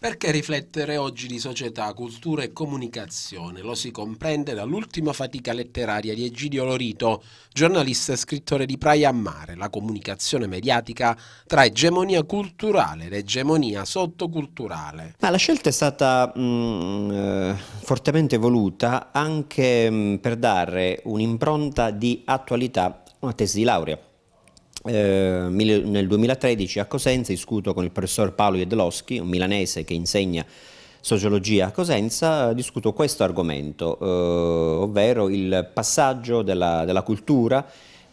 Perché riflettere oggi di società, cultura e comunicazione? Lo si comprende dall'ultima fatica letteraria di Egidio Lorito, giornalista e scrittore di Praia a Mare, la comunicazione mediatica tra egemonia culturale ed egemonia sottoculturale. Ma la scelta è stata mh, mm, eh, fortemente voluta anche mh, mm, per dare un'impronta di attualità a una tesi di laurea eh, nel 2013 a Cosenza discuto con il professor Paolo Jedlowski, un milanese che insegna sociologia a Cosenza, discuto questo argomento, eh, ovvero il passaggio della, della cultura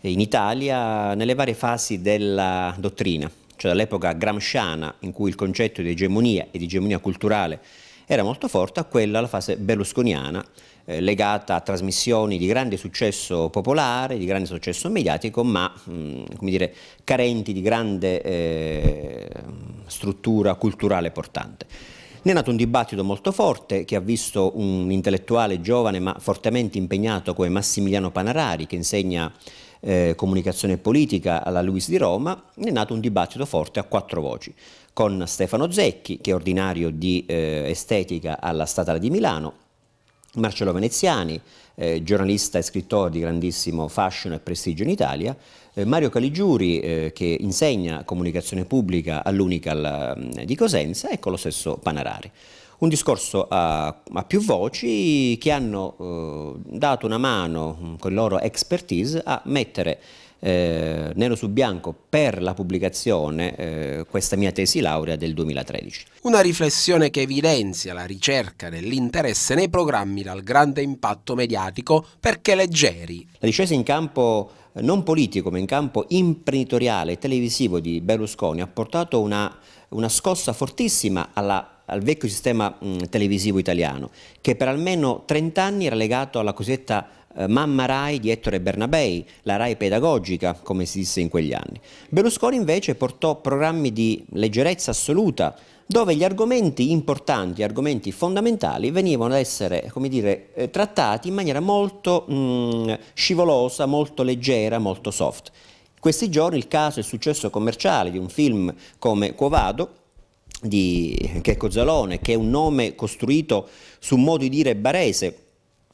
in Italia nelle varie fasi della dottrina, cioè dall'epoca gramsciana in cui il concetto di egemonia e di egemonia culturale era molto forte a quella, la fase berlusconiana, eh, legata a trasmissioni di grande successo popolare, di grande successo mediatico, ma mh, mm, come dire, carenti di grande eh, struttura culturale portante. Ne è nato un dibattito molto forte che ha visto un intellettuale giovane ma fortemente impegnato come Massimiliano Panarari che insegna eh, comunicazione politica alla Luis di Roma, ne è nato un dibattito forte a quattro voci con Stefano Zecchi che è ordinario di eh, estetica alla Statale di Milano Marcello Veneziani, eh, giornalista e scrittore di grandissimo fascino e prestigio in Italia, eh, Mario Caligiuri eh, che insegna comunicazione pubblica all'Unical mm, di Cosenza e con lo stesso Panarari un discorso a, a più voci che hanno eh, dato una mano mm, con il loro expertise a mettere eh, nero su bianco per la pubblicazione eh, questa mia tesi laurea del 2013. Una riflessione che evidenzia la ricerca dell'interesse nei programmi dal grande impatto mediatico perché leggeri. La discesa in campo non politico ma in campo imprenditoriale e televisivo di Berlusconi ha portato una, una scossa fortissima alla al vecchio sistema mh, mm, televisivo italiano, che per almeno 30 anni era legato alla cosiddetta eh, Mamma Rai di Ettore Bernabei, la Rai pedagogica, come si disse in quegli anni. Berlusconi invece portò programmi di leggerezza assoluta, dove gli argomenti importanti, gli argomenti fondamentali venivano ad essere dire, eh, trattati in maniera molto mh, mm, scivolosa, molto leggera, molto soft. In questi giorni il caso e il successo commerciale di un film come Covado di Checco Zalone, che è un nome costruito su un modo di dire barese,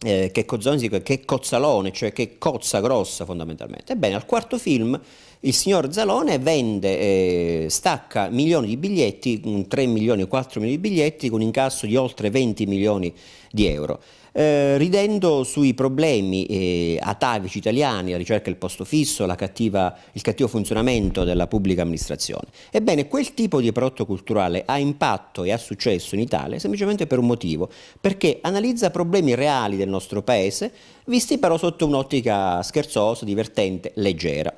eh, che Cozzalone che cozzalone, cioè che cozza grossa fondamentalmente. Ebbene, al quarto film il signor Zalone vende, eh, stacca milioni di biglietti, 3 milioni, 4 milioni di biglietti, con un incasso di oltre 20 milioni di euro eh, ridendo sui problemi eh, atavici italiani, la ricerca del posto fisso, cattiva, il cattivo funzionamento della pubblica amministrazione. Ebbene, quel tipo di prodotto culturale ha impatto e ha successo in Italia semplicemente per un motivo, perché analizza problemi reali del nostro paese, visti però sotto un'ottica scherzosa, divertente, leggera.